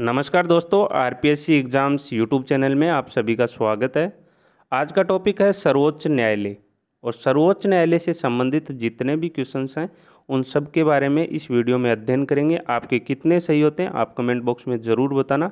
नमस्कार दोस्तों RPSC exams YouTube channel में आप सभी का स्वागत है आज का टॉपिक है सर्वोच्च न्यायालय और सर्वोच्च न्यायालय से संबंधित जितने भी क्वेश्चंस हैं उन सब के बारे में इस वीडियो में अध्ययन करेंगे आपके कितने सही होते हैं आप कमेंट बॉक्स में ज़रूर बताना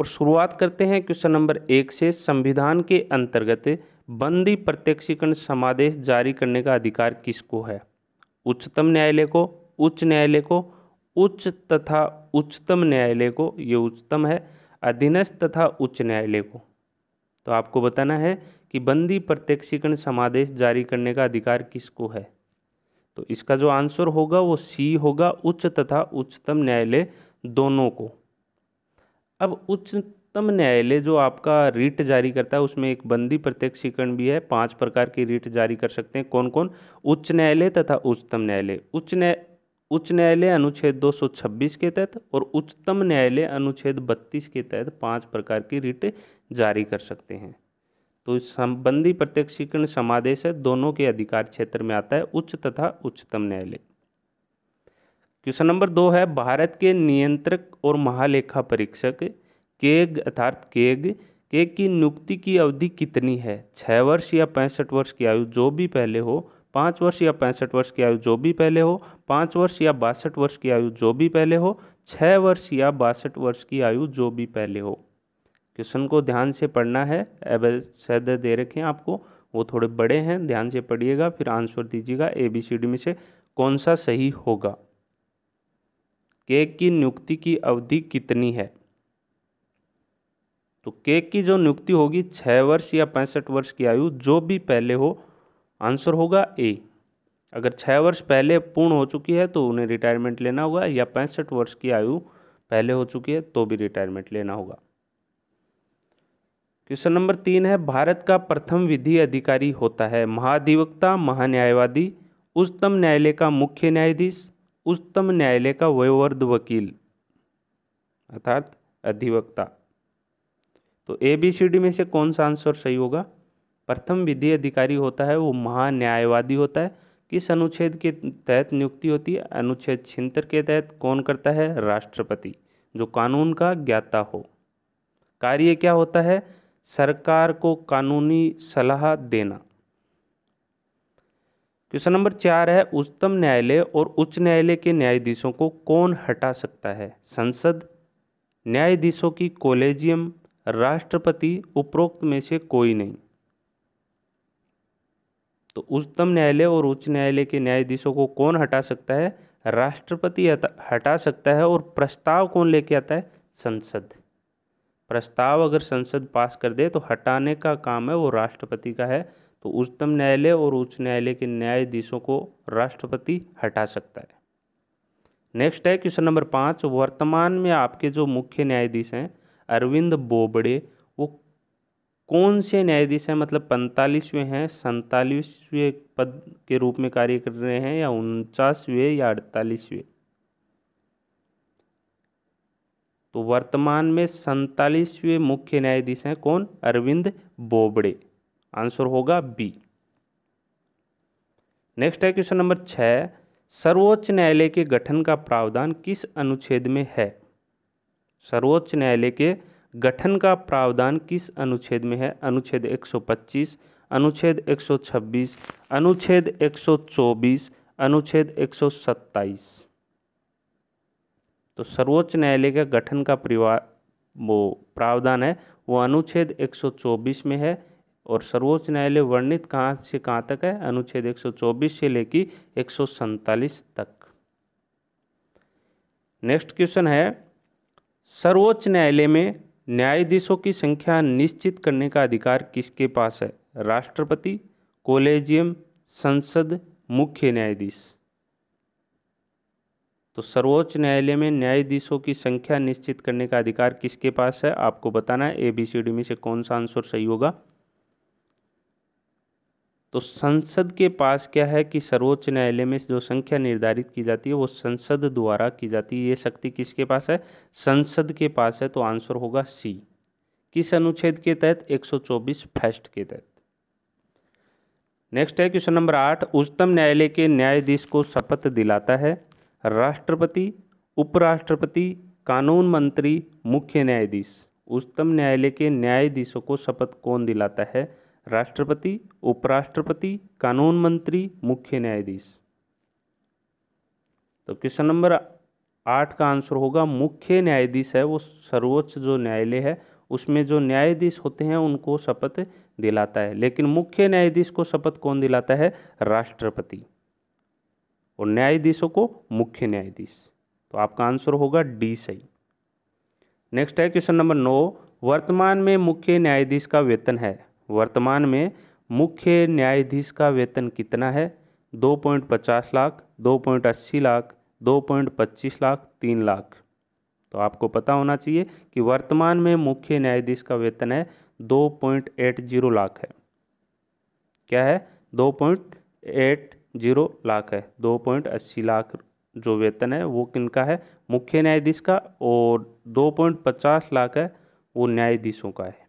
और शुरुआत करते हैं क्वेश्चन नंबर एक से संविधान के अंतर्गत बंदी प्रत्यक्षीकरण समादेश जारी करने का अधिकार किसको है उच्चतम न्यायालय को उच्च न्यायालय को उच्च तथा उच्चतम न्यायालय को ये उच्चतम है अधीनस्थ तथा उच्च न्यायालय को तो आपको बताना है कि बंदी प्रत्यक्षीकरण समादेश जारी करने का अधिकार किसको है तो इसका जो आंसर होगा वो सी होगा उच्च तथा उच्चतम न्यायालय दोनों को अब उच्चतम न्यायालय जो आपका रीट जारी करता है उसमें एक बंदी प्रत्यक्षीकरण भी है पांच प्रकार की रीट जारी कर सकते हैं कौन कौन उच्च न्यायालय तथा उच्चतम न्यायालय उच्च न्याय उच्च न्यायालय अनुच्छेद 226 के तहत और उच्चतम न्यायालय अनुच्छेद 32 के तहत पांच प्रकार की रिट जारी कर सकते हैं तो संबंधी प्रत्यक्षीकरण समादेश है दोनों के अधिकार क्षेत्र में आता है उच्च तथा उच्चतम न्यायालय क्वेश्चन नंबर दो है भारत के नियंत्रक और महालेखा परीक्षक केग अर्थात केग केग की नियुक्ति की अवधि कितनी है छः वर्ष या पैंसठ वर्ष की आयु जो भी पहले हो पाँच वर्ष या पैंसठ वर्ष की आयु जो भी पहले हो पाँच वर्ष या बासठ वर्ष की आयु जो भी पहले हो छः वर्ष या बासठ वर्ष की आयु जो भी पहले हो क्वेश्चन को ध्यान से पढ़ना है शायद दे रखें आपको वो थोड़े बड़े हैं ध्यान से पढ़िएगा फिर आंसर दीजिएगा ए बी सी डी में से कौन सा सही होगा केक की नियुक्ति की अवधि कितनी है तो केक की जो नियुक्ति होगी छः वर्ष या पैंसठ वर्ष की आयु जो भी पहले हो आंसर होगा ए अगर छः वर्ष पहले पूर्ण हो चुकी है तो उन्हें रिटायरमेंट लेना होगा या पैंसठ वर्ष की आयु पहले हो चुकी है तो भी रिटायरमेंट लेना होगा क्वेश्चन नंबर तीन है भारत का प्रथम विधि अधिकारी होता है महाधिवक्ता महान्यायवादी उच्चतम न्यायालय का मुख्य न्यायाधीश उच्चतम न्यायालय का वयोवर्ध वकील अर्थात अधिवक्ता तो ए बी सी डी में से कौन सा आंसर सही होगा प्रथम विधि अधिकारी होता है वो महान्यायवादी होता है किस अनुच्छेद के तहत नियुक्ति होती है अनुच्छेद छिहत्तर के तहत कौन करता है राष्ट्रपति जो कानून का ज्ञाता हो कार्य क्या होता है सरकार को कानूनी सलाह देना क्वेश्चन नंबर चार है उच्चतम न्यायालय और उच्च न्यायालय के न्यायाधीशों को कौन हटा सकता है संसद न्यायाधीशों की कोलेजियम राष्ट्रपति उपरोक्त में से कोई नहीं तो उच्चतम न्यायालय और उच्च न्यायालय के न्यायाधीशों को कौन हटा सकता है राष्ट्रपति हटा सकता है और प्रस्ताव कौन लेके आता है संसद प्रस्ताव अगर संसद पास कर दे तो हटाने का काम है वो राष्ट्रपति का है तो उच्चतम न्यायालय और उच्च न्यायालय के न्यायाधीशों को राष्ट्रपति हटा सकता है नेक्स्ट है क्वेश्चन नंबर पाँच वर्तमान में आपके जो मुख्य न्यायाधीश हैं अरविंद बोबड़े कौन से न्यायाधीश हैं मतलब पैंतालीसवें हैं सैंतालीसवें पद के रूप में कार्य कर रहे हैं या उनचासवें या अड़तालीसवें तो वर्तमान में सैतालीसवें मुख्य न्यायाधीश हैं कौन अरविंद बोबड़े आंसर होगा बी नेक्स्ट है क्वेश्चन नंबर छ सर्वोच्च न्यायालय के गठन का प्रावधान किस अनुच्छेद में है सर्वोच्च न्यायालय के गठन का प्रावधान किस अनुच्छेद में है अनुच्छेद 125 अनुच्छेद 126 अनुच्छेद 124 अनुच्छेद 127 तो सर्वोच्च न्यायालय का गठन का परिवार वो प्रावधान है वो अनुच्छेद 124 में है और सर्वोच्च न्यायालय वर्णित कहाँ से कहाँ तक है अनुच्छेद 124 से लेकर एक तक नेक्स्ट क्वेश्चन है सर्वोच्च न्यायालय में न्यायाधीशों की संख्या निश्चित करने का अधिकार किसके पास है राष्ट्रपति कोलेजियम संसद मुख्य न्यायाधीश तो सर्वोच्च न्यायालय में न्यायाधीशों की संख्या निश्चित करने का अधिकार किसके पास है आपको बताना है ए बी सी डी में से कौन सा आंसर सही होगा तो संसद के पास क्या है कि सर्वोच्च न्यायालय में जो संख्या निर्धारित की जाती है वो संसद द्वारा की जाती है ये शक्ति किसके पास है संसद के पास है तो आंसर होगा सी किस अनुच्छेद के तहत 124 फर्स्ट के तहत नेक्स्ट है क्वेश्चन नंबर आठ उच्चतम न्यायालय के न्यायाधीश को शपथ दिलाता है राष्ट्रपति उपराष्ट्रपति कानून मंत्री मुख्य न्यायाधीश उच्चतम न्यायालय के न्यायाधीशों को शपथ कौन दिलाता है राष्ट्रपति उपराष्ट्रपति कानून मंत्री मुख्य न्यायाधीश तो क्वेश्चन नंबर आठ का आंसर होगा मुख्य न्यायाधीश है वो सर्वोच्च जो न्यायालय है उसमें जो न्यायाधीश होते हैं उनको शपथ दिलाता है लेकिन मुख्य न्यायाधीश को शपथ कौन दिलाता है राष्ट्रपति और न्यायाधीशों को मुख्य न्यायाधीश तो आपका आंसर होगा डी सही नेक्स्ट है क्वेश्चन नंबर नौ वर्तमान में मुख्य न्यायाधीश का वेतन है वर्तमान में मुख्य न्यायाधीश का वेतन कितना है दो पॉइंट पचास लाख दो पॉइंट अस्सी लाख दो पॉइंट पच्चीस लाख तीन लाख तो आपको पता होना चाहिए कि वर्तमान में मुख्य न्यायाधीश का वेतन है दो पॉइंट एट जीरो लाख है क्या है दो पॉइंट एट जीरो लाख है दो पॉइंट अस्सी लाख जो वेतन है वो किन का है मुख्य न्यायाधीश का और दो पॉइंट पचास लाख है वो न्यायाधीशों का है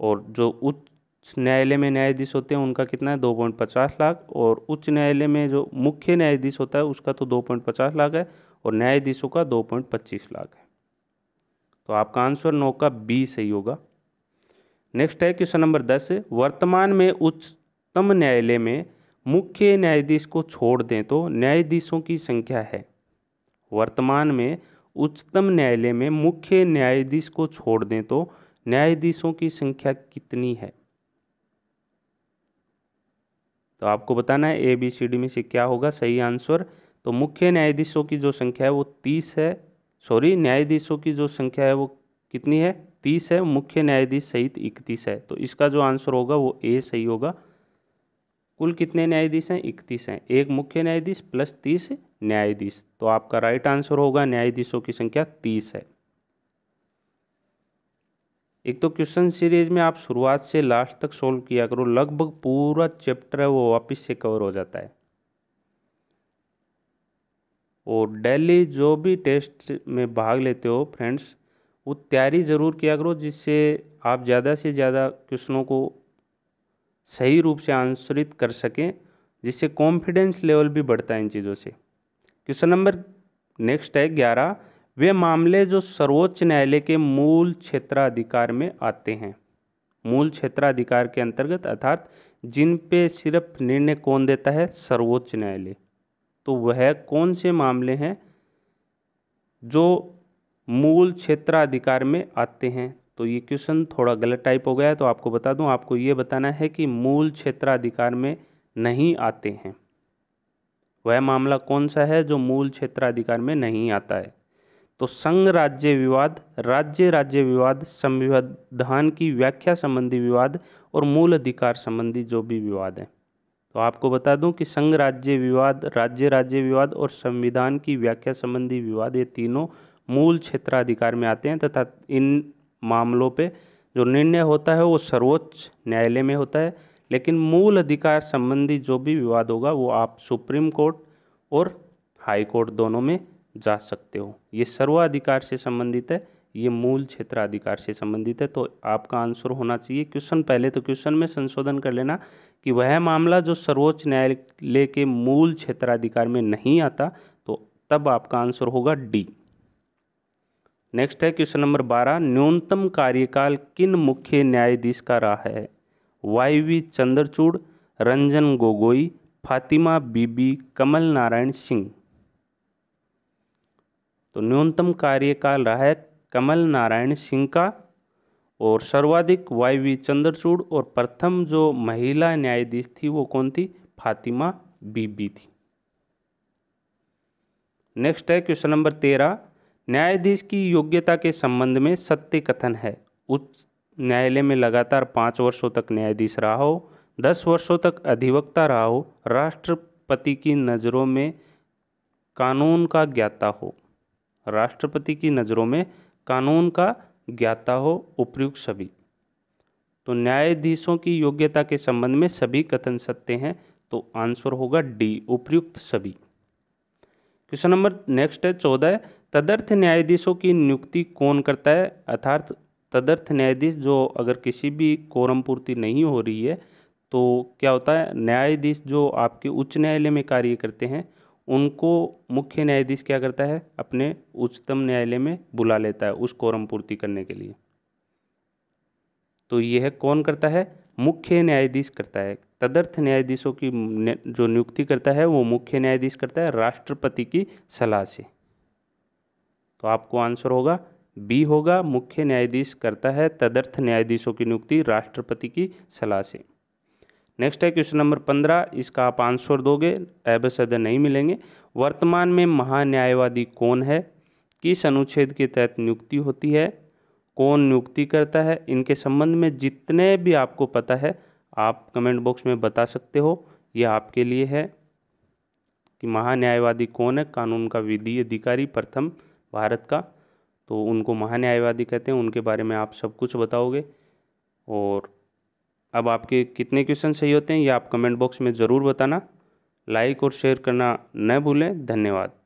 और जो उच्च न्यायालय में न्यायाधीश होते हैं उनका कितना है दो पॉइंट पचास लाख और उच्च न्यायालय में जो मुख्य न्यायाधीश होता है उसका तो दो पॉइंट पचास लाख है और न्यायाधीशों का दो पॉइंट पच्चीस लाख है तो आपका आंसर नौ का बी सही होगा नेक्स्ट है क्वेश्चन नंबर दस वर्तमान में उच्चतम न्यायालय में मुख्य न्यायाधीश को छोड़ दें तो न्यायाधीशों की संख्या है वर्तमान में उच्चतम न्यायालय में मुख्य न्यायाधीश को छोड़ दें तो न्यायाधीशों की संख्या कितनी है तो आपको बताना है ए बी सी डी में से क्या होगा सही आंसर तो मुख्य न्यायाधीशों की जो संख्या है वो तीस है सॉरी न्यायाधीशों की जो संख्या है वो कितनी है तीस है मुख्य न्यायाधीश सहित इकतीस है तो इसका जो आंसर होगा वो ए सही होगा कुल कितने न्यायाधीश हैं इकतीस हैं एक मुख्य न्यायाधीश प्लस तीस न्यायाधीश तो आपका राइट आंसर होगा न्यायाधीशों की संख्या तीस है एक तो क्वेश्चन सीरीज में आप शुरुआत से लास्ट तक सॉल्व किया करो लगभग पूरा चैप्टर है वो वापिस से कवर हो जाता है और डेली जो भी टेस्ट में भाग लेते हो फ्रेंड्स वो तैयारी ज़रूर किया करो जिससे आप ज़्यादा से ज़्यादा क्वेश्चनों को सही रूप से आंसरित कर सकें जिससे कॉन्फिडेंस लेवल भी बढ़ता है इन चीज़ों से क्वेश्चन नंबर नेक्स्ट है ग्यारह वे मामले जो सर्वोच्च न्यायालय के मूल क्षेत्राधिकार में आते हैं मूल क्षेत्राधिकार के अंतर्गत अर्थात जिन पे सिर्फ निर्णय कौन देता है सर्वोच्च न्यायालय तो वह कौन से मामले हैं जो मूल क्षेत्राधिकार में आते हैं तो ये क्वेश्चन थोड़ा गलत टाइप हो गया है तो आपको बता दूं आपको ये बताना है कि मूल क्षेत्राधिकार में नहीं आते हैं वह मामला कौन सा है जो मूल क्षेत्राधिकार में नहीं आता है तो संघ राज्य विवाद राज्य राज्य विवाद संविधान की व्याख्या संबंधी विवाद और मूल अधिकार संबंधी जो भी विवाद हैं तो आपको बता दूं कि संघ राज्य विवाद राज्य राज्य विवाद और संविधान की व्याख्या संबंधी विवाद ये तीनों मूल क्षेत्राधिकार में आते हैं तथा इन मामलों पे जो निर्णय होता है वो सर्वोच्च न्यायालय में होता है लेकिन मूल अधिकार संबंधी जो भी विवाद होगा वो आप सुप्रीम कोर्ट और हाई कोर्ट दोनों में जा सकते हो ये सर्वाधिकार से संबंधित है ये मूल क्षेत्राधिकार से संबंधित है तो आपका आंसर होना चाहिए क्वेश्चन पहले तो क्वेश्चन में संशोधन कर लेना कि वह मामला जो सर्वोच्च न्यायालय के मूल क्षेत्राधिकार में नहीं आता तो तब आपका आंसर होगा डी नेक्स्ट है क्वेश्चन नंबर बारह न्यूनतम कार्यकाल किन मुख्य न्यायाधीश का रहा है वाई वी चंद्रचूड़ रंजन गोगोई फातिमा बीबी कमल नारायण सिंह तो न्यूनतम कार्यकाल रहा है कमल नारायण सिंह का और सर्वाधिक वाई वी चंद्रचूड़ और प्रथम जो महिला न्यायाधीश थी वो कौन थी फातिमा बीबी थी नेक्स्ट है क्वेश्चन नंबर तेरह न्यायाधीश की योग्यता के संबंध में सत्य कथन है उच्च न्यायालय में लगातार पाँच वर्षों तक न्यायाधीश रहा हो दस वर्षों तक अधिवक्ता रहा हो राष्ट्रपति की नज़रों में कानून का ज्ञाता हो राष्ट्रपति की नज़रों में कानून का ज्ञाता हो उपयुक्त सभी तो न्यायाधीशों की योग्यता के संबंध में सभी कथन सत्य हैं तो आंसर होगा डी उपयुक्त सभी क्वेश्चन नंबर नेक्स्ट है चौदह तदर्थ न्यायाधीशों की नियुक्ति कौन करता है अर्थात तदर्थ न्यायाधीश जो अगर किसी भी कोरम पूर्ति नहीं हो रही है तो क्या होता है न्यायाधीश जो आपके उच्च न्यायालय में कार्य करते हैं उनको मुख्य न्यायाधीश क्या करता है अपने उच्चतम न्यायालय में बुला लेता है उस कोरम पूर्ति करने के लिए तो यह कौन करता है मुख्य न्यायाधीश करता है तदर्थ न्यायाधीशों की जो नियुक्ति करता है वो मुख्य न्यायाधीश करता है राष्ट्रपति की सलाह से तो आपको आंसर होगा बी होगा मुख्य न्यायाधीश करता है तदर्थ न्यायाधीशों की नियुक्ति राष्ट्रपति की सलाह से नेक्स्ट है क्वेश्चन नंबर पंद्रह इसका आप आंसर दोगे सदर नहीं मिलेंगे वर्तमान में महान्यायवादी कौन है किस अनुच्छेद के तहत नियुक्ति होती है कौन नियुक्ति करता है इनके संबंध में जितने भी आपको पता है आप कमेंट बॉक्स में बता सकते हो यह आपके लिए है कि महान्यायवादी कौन है कानून का विधि अधिकारी प्रथम भारत का तो उनको महान्यायवादी कहते हैं उनके बारे में आप सब कुछ बताओगे और अब आपके कितने क्वेश्चन सही होते हैं ये आप कमेंट बॉक्स में ज़रूर बताना लाइक और शेयर करना न भूलें धन्यवाद